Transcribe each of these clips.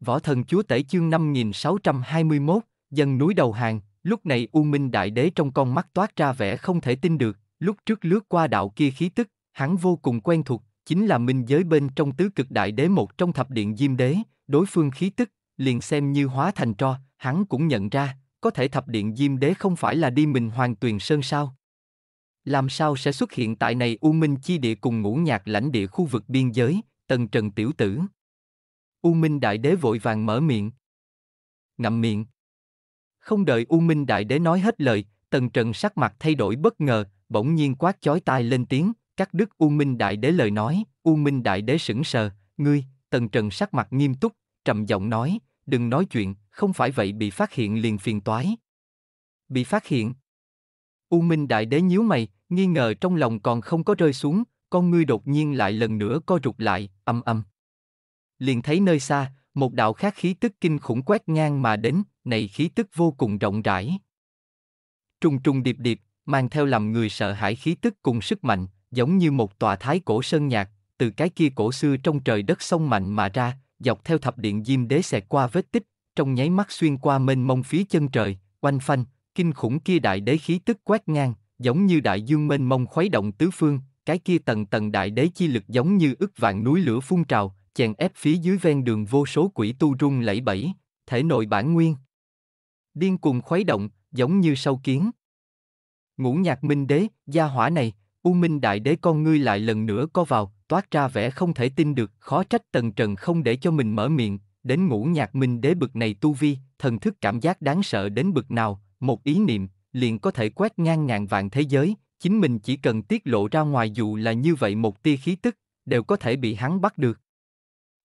Võ thần chúa tể chương 5621, dân núi đầu hàng, lúc này U Minh Đại Đế trong con mắt toát ra vẻ không thể tin được, lúc trước lướt qua đạo kia khí tức, hắn vô cùng quen thuộc, chính là minh giới bên trong tứ cực đại đế một trong thập điện diêm đế, đối phương khí tức, liền xem như hóa thành tro, hắn cũng nhận ra, có thể thập điện diêm đế không phải là đi mình hoàng tuyền sơn sao. Làm sao sẽ xuất hiện tại này U Minh chi địa cùng ngũ nhạc lãnh địa khu vực biên giới, tần trần tiểu tử, U Minh Đại Đế vội vàng mở miệng. Ngậm miệng. Không đợi U Minh Đại Đế nói hết lời, Tần Trần sắc mặt thay đổi bất ngờ, bỗng nhiên quát chói tai lên tiếng, cắt đứt U Minh Đại Đế lời nói, U Minh Đại Đế sững sờ, ngươi, Tần Trần sắc mặt nghiêm túc, trầm giọng nói, đừng nói chuyện, không phải vậy bị phát hiện liền phiền toái. Bị phát hiện. U Minh Đại Đế nhíu mày, nghi ngờ trong lòng còn không có rơi xuống, con ngươi đột nhiên lại lần nữa co rụt lại, âm âm liền thấy nơi xa, một đạo khác khí tức kinh khủng quét ngang mà đến, này khí tức vô cùng rộng rãi. Trùng trùng điệp điệp, mang theo làm người sợ hãi khí tức cùng sức mạnh, giống như một tòa thái cổ sơn nhạc, từ cái kia cổ xưa trong trời đất sông mạnh mà ra, dọc theo thập điện diêm đế xẹt qua vết tích, trong nháy mắt xuyên qua mênh mông phía chân trời, quanh phanh, kinh khủng kia đại đế khí tức quét ngang, giống như đại dương mênh mông khuấy động tứ phương, cái kia tầng tầng đại đế chi lực giống như ức vạn núi lửa phun trào, chèn ép phía dưới ven đường vô số quỷ tu rung lẫy bẫy, thể nội bản nguyên. Điên cùng khuấy động, giống như sâu kiến. Ngũ nhạc minh đế, gia hỏa này, U Minh Đại Đế con ngươi lại lần nữa co vào, toát ra vẻ không thể tin được, khó trách Tần Trần không để cho mình mở miệng, đến ngũ nhạc minh đế bực này tu vi, thần thức cảm giác đáng sợ đến bực nào, một ý niệm, liền có thể quét ngang ngàn vạn thế giới, chính mình chỉ cần tiết lộ ra ngoài dù là như vậy một tia khí tức, đều có thể bị hắn bắt được.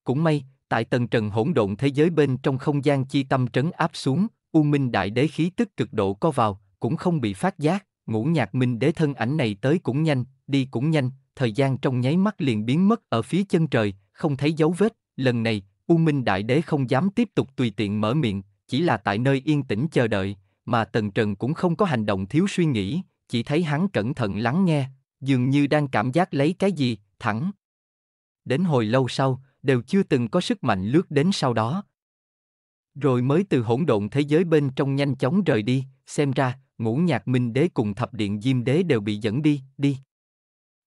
Cũng may, tại tầng trần hỗn độn thế giới bên trong không gian chi tâm trấn áp xuống, U Minh Đại Đế khí tức cực độ có vào, cũng không bị phát giác, ngũ nhạc Minh Đế thân ảnh này tới cũng nhanh, đi cũng nhanh, thời gian trong nháy mắt liền biến mất ở phía chân trời, không thấy dấu vết, lần này, U Minh Đại Đế không dám tiếp tục tùy tiện mở miệng, chỉ là tại nơi yên tĩnh chờ đợi, mà Tần Trần cũng không có hành động thiếu suy nghĩ, chỉ thấy hắn cẩn thận lắng nghe, dường như đang cảm giác lấy cái gì, thẳng. Đến hồi lâu sau, đều chưa từng có sức mạnh lướt đến sau đó. Rồi mới từ hỗn độn thế giới bên trong nhanh chóng rời đi, xem ra, ngũ nhạc minh đế cùng thập điện diêm đế đều bị dẫn đi, đi.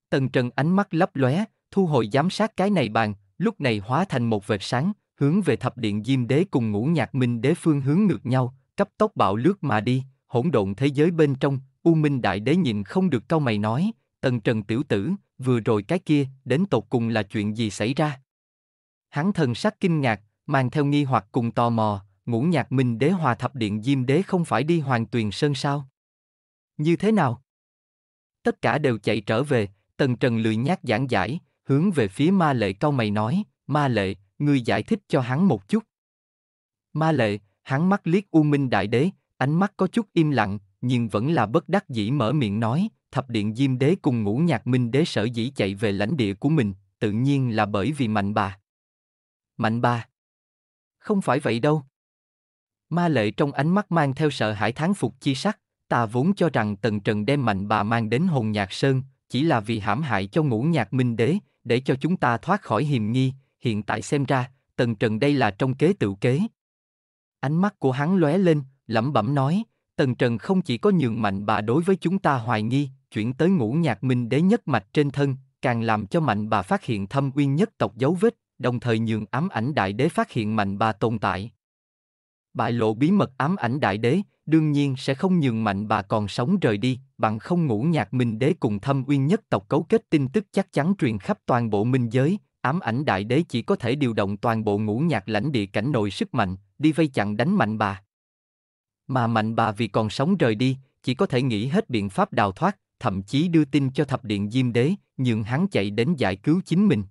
Tần Trần ánh mắt lấp lóe, thu hồi giám sát cái này bàn, lúc này hóa thành một vệt sáng, hướng về thập điện diêm đế cùng ngũ nhạc minh đế phương hướng ngược nhau, cấp tốc bạo lướt mà đi, hỗn độn thế giới bên trong, U Minh Đại Đế nhìn không được câu mày nói, Tần Trần tiểu tử, vừa rồi cái kia, đến tột cùng là chuyện gì xảy ra? Hắn thần sắc kinh ngạc, mang theo nghi hoặc cùng tò mò, ngũ nhạc minh đế hòa thập điện diêm đế không phải đi hoàng tuyền sơn sao? Như thế nào? Tất cả đều chạy trở về, tần trần lười nhát giảng giải, hướng về phía ma lệ cau mày nói, ma lệ, ngươi giải thích cho hắn một chút. Ma lệ, hắn mắt liếc U Minh Đại Đế, ánh mắt có chút im lặng, nhưng vẫn là bất đắc dĩ mở miệng nói, thập điện Diêm Đế cùng ngũ nhạc Minh Đế sở dĩ chạy về lãnh địa của mình, tự nhiên là bởi vì mạnh bà. Mạnh bà. Không phải vậy đâu. Ma lệ trong ánh mắt mang theo sợ hãi tháng phục chi sắc, ta vốn cho rằng Tần Trần đem mạnh bà mang đến hồn nhạc sơn, chỉ là vì hãm hại cho ngũ nhạc minh đế, để cho chúng ta thoát khỏi hiềm nghi, hiện tại xem ra, Tần Trần đây là trong kế tự kế. Ánh mắt của hắn lóe lên, lẩm bẩm nói, Tần Trần không chỉ có nhường mạnh bà đối với chúng ta hoài nghi, chuyển tới ngũ nhạc minh đế nhất mạch trên thân, càng làm cho mạnh bà phát hiện thâm uyên nhất tộc dấu vết, đồng thời nhường ám ảnh đại đế phát hiện mạnh bà tồn tại. Bại lộ bí mật ám ảnh đại đế, đương nhiên sẽ không nhường mạnh bà còn sống rời đi, bằng không ngủ nhạc minh đế cùng thâm uyên nhất tộc cấu kết tin tức chắc chắn truyền khắp toàn bộ minh giới, ám ảnh đại đế chỉ có thể điều động toàn bộ ngũ nhạc lãnh địa cảnh nội sức mạnh, đi vây chặn đánh mạnh bà. Mà mạnh bà vì còn sống rời đi, chỉ có thể nghĩ hết biện pháp đào thoát, thậm chí đưa tin cho thập điện Diêm Đế, nhường hắn chạy đến giải cứu chính mình.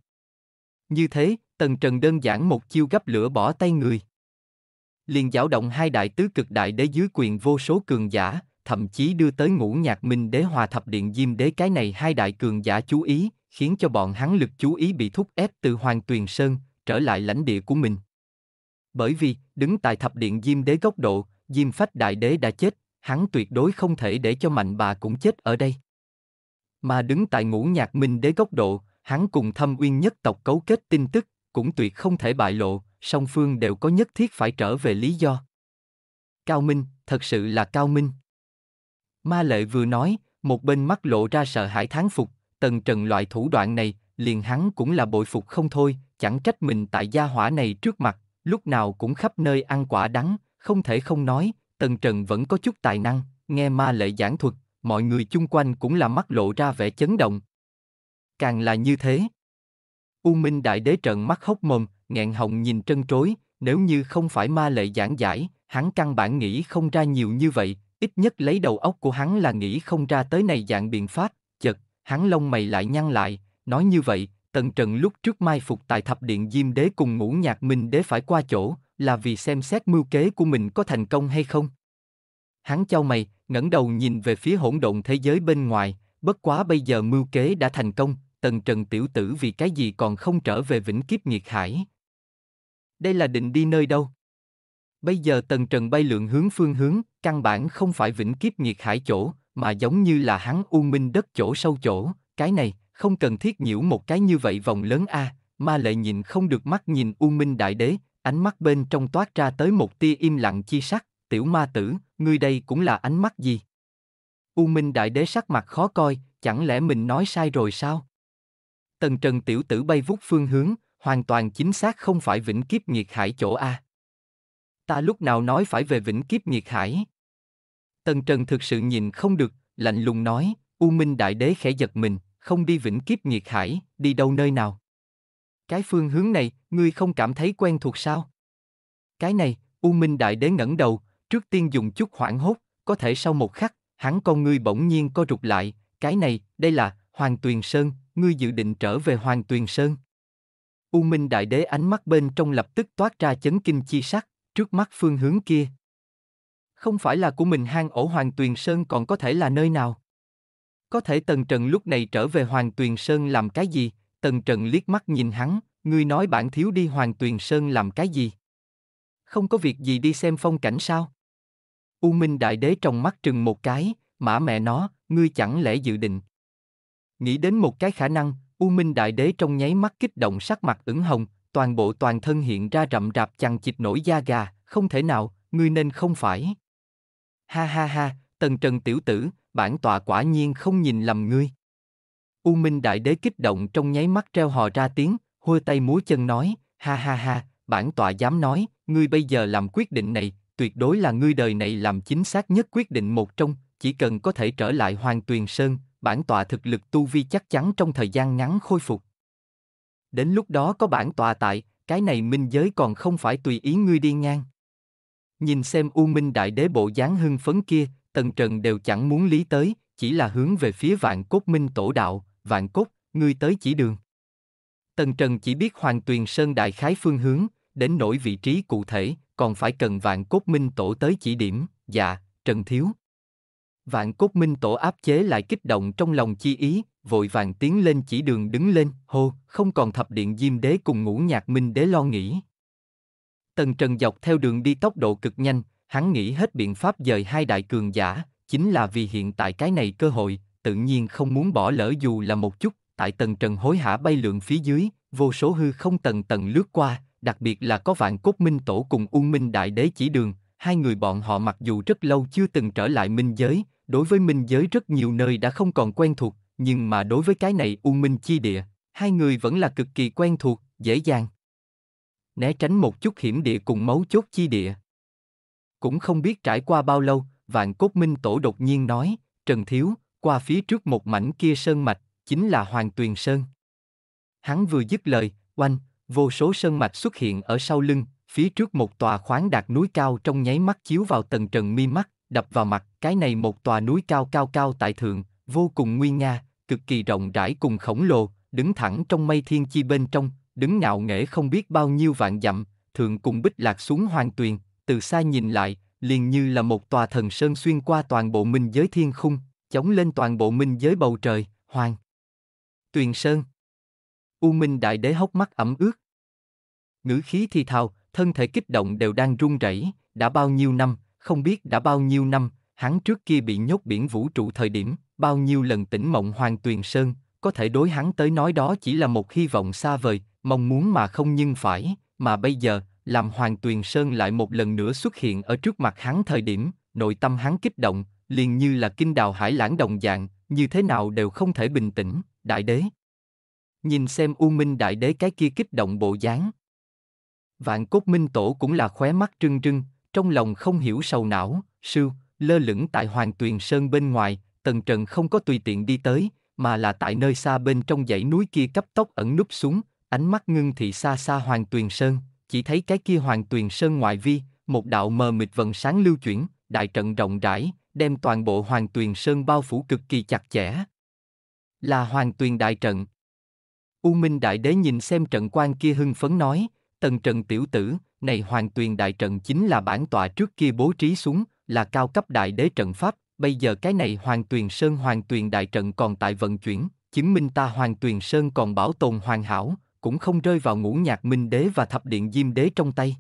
Như thế, Tần Trần đơn giản một chiêu gấp lửa bỏ tay người. Liền giáo động hai đại tứ cực đại đế dưới quyền vô số cường giả, thậm chí đưa tới ngũ nhạc minh đế hòa thập điện diêm đế cái này hai đại cường giả chú ý, khiến cho bọn hắn lực chú ý bị thúc ép từ Hoàng Tuyền Sơn, trở lại lãnh địa của mình. Bởi vì, đứng tại thập điện diêm đế góc độ, diêm phách đại đế đã chết, hắn tuyệt đối không thể để cho mạnh bà cũng chết ở đây. Mà đứng tại ngũ nhạc minh đế góc độ, hắn cùng thâm uyên nhất tộc cấu kết tin tức, cũng tuyệt không thể bại lộ, song phương đều có nhất thiết phải trở về lý do. Cao Minh, thật sự là Cao Minh. Ma lệ vừa nói, một bên mắt lộ ra sợ hãi thán phục, tần trần loại thủ đoạn này, liền hắn cũng là bội phục không thôi, chẳng trách mình tại gia hỏa này trước mặt, lúc nào cũng khắp nơi ăn quả đắng, không thể không nói, tần trần vẫn có chút tài năng, nghe ma lệ giảng thuật, mọi người chung quanh cũng là mắt lộ ra vẻ chấn động, càng là như thế. U Minh Đại Đế trợn mắt hốc mồm, nghẹn họng nhìn trân trối, nếu như không phải ma lệ giảng giải, hắn căn bản nghĩ không ra nhiều như vậy, ít nhất lấy đầu óc của hắn là nghĩ không ra tới này dạng biện pháp, chật, hắn lông mày lại nhăn lại, nói như vậy, tần trần lúc trước mai phục tại thập điện diêm đế cùng ngũ nhạc minh đế phải qua chỗ, là vì xem xét mưu kế của mình có thành công hay không. Hắn chau mày, ngẩng đầu nhìn về phía hỗn độn thế giới bên ngoài, bất quá bây giờ mưu kế đã thành công, tần trần tiểu tử vì cái gì còn không trở về vĩnh kiếp nghiệt hải. Đây là định đi nơi đâu? Bây giờ tần trần bay lượn hướng phương hướng, căn bản không phải vĩnh kiếp nghiệt hải chỗ, mà giống như là hắn u minh đất chỗ sâu chỗ, cái này, không cần thiết nhiễu một cái như vậy vòng lớn a à, ma lệ nhìn không được mắt nhìn u minh đại đế, ánh mắt bên trong toát ra tới một tia im lặng chi sắc, tiểu ma tử, ngươi đây cũng là ánh mắt gì? U Minh Đại Đế sắc mặt khó coi, chẳng lẽ mình nói sai rồi sao? tần trần tiểu tử bay vút phương hướng, hoàn toàn chính xác không phải vĩnh kiếp Nhiệt hải chỗ A. Ta lúc nào nói phải về vĩnh kiếp Nhiệt hải? Tần trần thực sự nhìn không được, lạnh lùng nói, U Minh Đại Đế khẽ giật mình, không đi vĩnh kiếp Nhiệt hải, đi đâu nơi nào? Cái phương hướng này, ngươi không cảm thấy quen thuộc sao? Cái này, U Minh Đại Đế ngẩng đầu, trước tiên dùng chút hoảng hốt, có thể sau một khắc, hắn con ngươi bỗng nhiên co rụt lại, cái này, đây là, Hoàng Tuyền Sơn, ngươi dự định trở về Hoàng Tuyền Sơn. U Minh Đại Đế ánh mắt bên trong lập tức toát ra chấn kinh chi sắc, trước mắt phương hướng kia. Không phải là của mình hang ổ Hoàng Tuyền Sơn còn có thể là nơi nào? Có thể Tần Trần lúc này trở về Hoàng Tuyền Sơn làm cái gì? Tần Trần liếc mắt nhìn hắn, ngươi nói bản thiếu đi Hoàng Tuyền Sơn làm cái gì? Không có việc gì đi xem phong cảnh sao? U Minh Đại Đế trong mắt trừng một cái, mã mẹ nó, ngươi chẳng lẽ dự định Nghĩ đến một cái khả năng, U Minh Đại Đế trong nháy mắt kích động sắc mặt ửng hồng, toàn bộ toàn thân hiện ra rậm rạp chằng chịt nổi da gà, không thể nào, ngươi nên không phải. Ha ha ha, tần trần tiểu tử, bản tọa quả nhiên không nhìn lầm ngươi. U Minh Đại Đế kích động trong nháy mắt treo hò ra tiếng, hôi tay múa chân nói, ha ha ha, bản tọa dám nói, ngươi bây giờ làm quyết định này, tuyệt đối là ngươi đời này làm chính xác nhất quyết định một trong, chỉ cần có thể trở lại Hoàng Tuyền Sơn, bản tọa thực lực tu vi chắc chắn trong thời gian ngắn khôi phục. Đến lúc đó có bản tọa tại, cái này minh giới còn không phải tùy ý ngươi đi ngang. Nhìn xem U Minh Đại Đế bộ dáng hưng phấn kia, Tần Trần đều chẳng muốn lý tới, chỉ là hướng về phía vạn cốt minh tổ đạo, vạn cốt, ngươi tới chỉ đường. Tần Trần chỉ biết Hoàng Tuyền Sơn đại khái phương hướng, đến nỗi vị trí cụ thể, còn phải cần vạn cốt minh tổ tới chỉ điểm, dạ, Trần Thiếu. Vạn cốt minh tổ áp chế lại kích động trong lòng chi ý, vội vàng tiến lên chỉ đường đứng lên, hô, không còn thập điện diêm đế cùng ngũ nhạc minh đế lo nghĩ. Tần Trần dọc theo đường đi tốc độ cực nhanh, hắn nghĩ hết biện pháp dời hai đại cường giả, chính là vì hiện tại cái này cơ hội, tự nhiên không muốn bỏ lỡ dù là một chút, tại Tần Trần hối hả bay lượn phía dưới, vô số hư không tầng tầng lướt qua, đặc biệt là có vạn cốt minh tổ cùng Ung Minh Đại Đế chỉ đường, hai người bọn họ mặc dù rất lâu chưa từng trở lại minh giới, đối với minh giới rất nhiều nơi đã không còn quen thuộc, nhưng mà đối với cái này U Minh chi địa, hai người vẫn là cực kỳ quen thuộc, dễ dàng. Né tránh một chút hiểm địa cùng mấu chốt chi địa. Cũng không biết trải qua bao lâu, vạn cốt minh tổ đột nhiên nói, Trần Thiếu, qua phía trước một mảnh kia sơn mạch, chính là Hoàng Tuyền Sơn. Hắn vừa dứt lời, oanh, vô số sơn mạch xuất hiện ở sau lưng, phía trước một tòa khoáng đạt núi cao trong nháy mắt chiếu vào tầng trần mi mắt, đập vào mặt, cái này một tòa núi cao cao cao tại thượng, vô cùng nguy nga, cực kỳ rộng rãi cùng khổng lồ, đứng thẳng trong mây thiên chi bên trong, đứng ngạo nghễ không biết bao nhiêu vạn dặm, thượng cùng bích lạc xuống hoàng tuyền, từ xa nhìn lại, liền như là một tòa thần sơn xuyên qua toàn bộ minh giới thiên khung, chống lên toàn bộ minh giới bầu trời, hoàng. Tuyền sơn. U Minh Đại Đế hốc mắt ẩm ướt. Ngữ khí thi thào, thân thể kích động đều đang run rẩy, đã bao nhiêu năm, không biết đã bao nhiêu năm, hắn trước kia bị nhốt biển vũ trụ thời điểm, bao nhiêu lần tỉnh mộng Hoàng Tuyền Sơn, có thể đối hắn tới nói đó chỉ là một hy vọng xa vời, mong muốn mà không nhưng phải, mà bây giờ, làm Hoàng Tuyền Sơn lại một lần nữa xuất hiện ở trước mặt hắn thời điểm, nội tâm hắn kích động, liền như là kinh đào hải lãng đồng dạng, như thế nào đều không thể bình tĩnh, đại đế. Nhìn xem U Minh đại đế cái kia kích động bộ dáng. Vạn cốt minh tổ cũng là khóe mắt trưng trưng, trong lòng không hiểu sầu não, sưu, lơ lửng tại Hoàng Tuyền Sơn bên ngoài, Tần Trần không có tùy tiện đi tới, mà là tại nơi xa bên trong dãy núi kia cấp tốc ẩn núp xuống, ánh mắt ngưng thị xa xa Hoàng Tuyền Sơn, chỉ thấy cái kia Hoàng Tuyền Sơn ngoại vi, một đạo mờ mịt vần sáng lưu chuyển, đại trận rộng rãi, đem toàn bộ Hoàng Tuyền Sơn bao phủ cực kỳ chặt chẽ. Là Hoàng Tuyền đại trận. U Minh Đại Đế nhìn xem trận quan kia hưng phấn nói, tần trần tiểu tử, này Hoàng Tuyền đại trận chính là bản tọa trước kia bố trí xuống, là cao cấp đại đế trận pháp, bây giờ cái này Hoàng Tuyền Sơn Hoàng Tuyền đại trận còn tại vận chuyển, chứng minh ta Hoàng Tuyền Sơn còn bảo tồn hoàn hảo, cũng không rơi vào ngũ nhạc minh đế và thập điện diêm đế trong tay.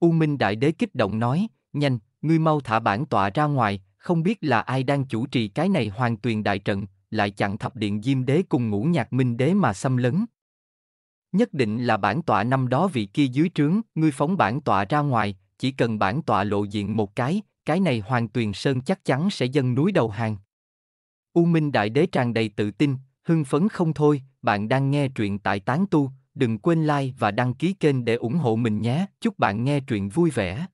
U Minh đại đế kích động nói, nhanh, ngươi mau thả bản tọa ra ngoài, không biết là ai đang chủ trì cái này Hoàng Tuyền đại trận, lại chặn thập điện diêm đế cùng ngũ nhạc minh đế mà xâm lấn nhất định là bản tọa năm đó vị kia dưới trướng, ngươi phóng bản tọa ra ngoài, chỉ cần bản tọa lộ diện một cái, cái này Hoàng Tuyền Sơn chắc chắn sẽ dâng núi đầu hàng. U Minh Đại Đế tràn đầy tự tin, hưng phấn không thôi, bạn đang nghe truyện tại Tán Tu, đừng quên like và đăng ký kênh để ủng hộ mình nhé, chúc bạn nghe truyện vui vẻ.